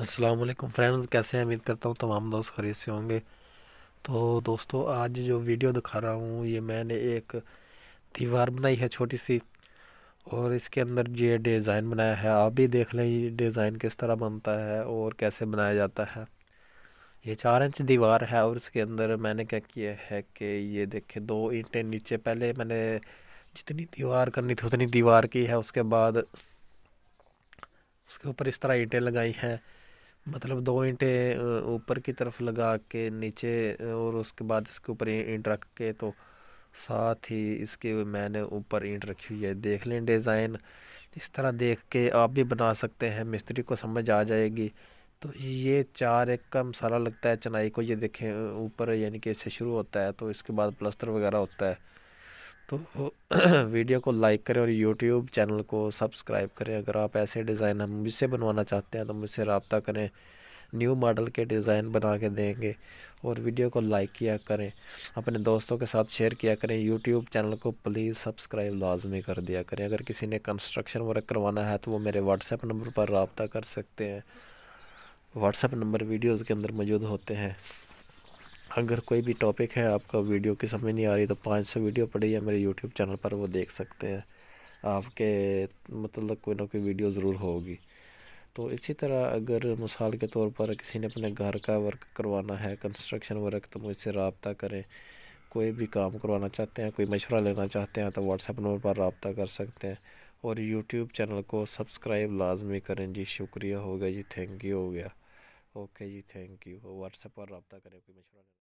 अस्सलाम वालेकुम फ्रेंड्स कैसे हैं उम्मीद करता हूँ तमाम दोस्त खरीद से होंगे तो दोस्तों आज जो वीडियो दिखा रहा हूँ ये मैंने एक दीवार बनाई है छोटी सी और इसके अंदर ये डिज़ाइन बनाया है आप भी देख लें ये डिज़ाइन किस तरह बनता है और कैसे बनाया जाता है ये चार इंच दीवार है और इसके अंदर मैंने क्या किया है कि ये देखें दो ईंटें नीचे पहले मैंने जितनी दीवार करनी थी उतनी दीवार की है उसके बाद उसके ऊपर इस तरह ईंटें लगाई हैं मतलब दो ईंटें ऊपर की तरफ लगा के नीचे और उसके बाद इसके ऊपर ईंट रख के तो साथ ही इसके मैंने ऊपर ईंट रखी हुई है देख लें डिज़ाइन इस तरह देख के आप भी बना सकते हैं मिस्त्री को समझ आ जाएगी तो ये चार एक का मसाला लगता है चनाई को ये देखें ऊपर यानी कि इससे शुरू होता है तो इसके बाद प्लस्तर वगैरह होता है तो वीडियो को लाइक करें और यूट्यूब चैनल को सब्सक्राइब करें अगर आप ऐसे डिज़ाइन हम मुझसे बनवाना चाहते हैं तो मुझसे रबता करें न्यू मॉडल के डिज़ाइन बना के देंगे और वीडियो को लाइक किया करें अपने दोस्तों के साथ शेयर किया करें यूट्यूब चैनल को प्लीज़ सब्सक्राइब लाजमी कर दिया करें अगर किसी ने कंस्ट्रक्शन वर्क करवाना है तो वो मेरे व्हाट्सएप नंबर पर रबता कर सकते हैं व्हाट्सएप नंबर वीडियोज़ के अंदर मौजूद होते हैं अगर कोई भी टॉपिक है आपका वीडियो की समझ नहीं आ रही तो पाँच सौ वीडियो पड़ी है मेरे यूट्यूब चैनल पर वो देख सकते हैं आपके मतलब कोई ना कोई वीडियो ज़रूर होगी तो इसी तरह अगर मिसाल के तौर पर किसी ने अपने घर का वर्क करवाना है कंस्ट्रक्शन वर्क तो मुझसे रबता करें कोई भी काम करवाना चाहते हैं कोई मशवरा लेना चाहते हैं तो व्हाट्सएप नंबर पर रबता कर सकते हैं और यूट्यूब चैनल को सब्सक्राइब लाजमी करें जी शुक्रिया हो गया जी थैंक यू हो गया ओके जी थैंक यू व्हाट्सएप पर रबता करें कोई मशवरा